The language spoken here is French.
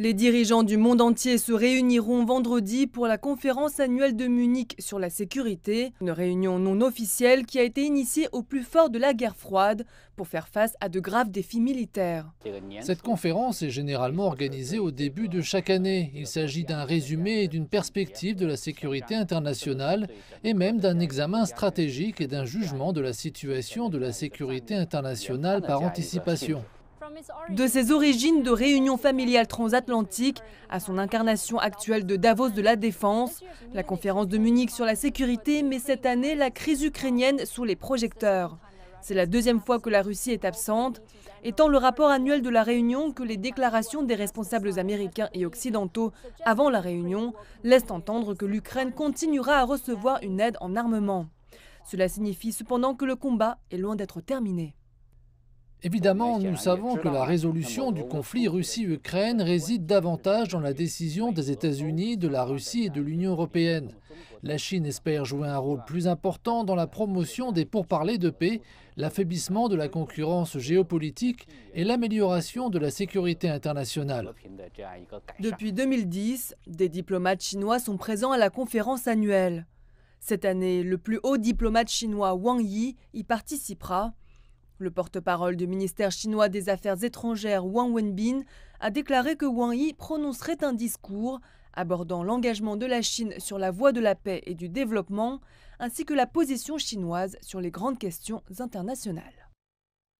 Les dirigeants du monde entier se réuniront vendredi pour la conférence annuelle de Munich sur la sécurité, une réunion non officielle qui a été initiée au plus fort de la guerre froide pour faire face à de graves défis militaires. Cette conférence est généralement organisée au début de chaque année. Il s'agit d'un résumé et d'une perspective de la sécurité internationale et même d'un examen stratégique et d'un jugement de la situation de la sécurité internationale par anticipation. De ses origines de réunion familiale transatlantique à son incarnation actuelle de Davos de la Défense, la conférence de Munich sur la sécurité met cette année la crise ukrainienne sous les projecteurs. C'est la deuxième fois que la Russie est absente, et tant le rapport annuel de la Réunion que les déclarations des responsables américains et occidentaux avant la Réunion laissent entendre que l'Ukraine continuera à recevoir une aide en armement. Cela signifie cependant que le combat est loin d'être terminé. Évidemment, nous hein, savons que la résolution du conflit Russie-Ukraine réside davantage dans la décision des États-Unis, de la Russie et de l'Union européenne. La Chine espère jouer un rôle plus important dans la promotion des pourparlers de paix, l'affaiblissement de la concurrence géopolitique et l'amélioration de la sécurité internationale. Depuis 2010, des diplomates chinois sont présents à la conférence annuelle. Cette année, le plus haut diplomate chinois Wang Yi y participera le porte-parole du ministère chinois des Affaires étrangères Wang Wenbin a déclaré que Wang Yi prononcerait un discours abordant l'engagement de la Chine sur la voie de la paix et du développement, ainsi que la position chinoise sur les grandes questions internationales.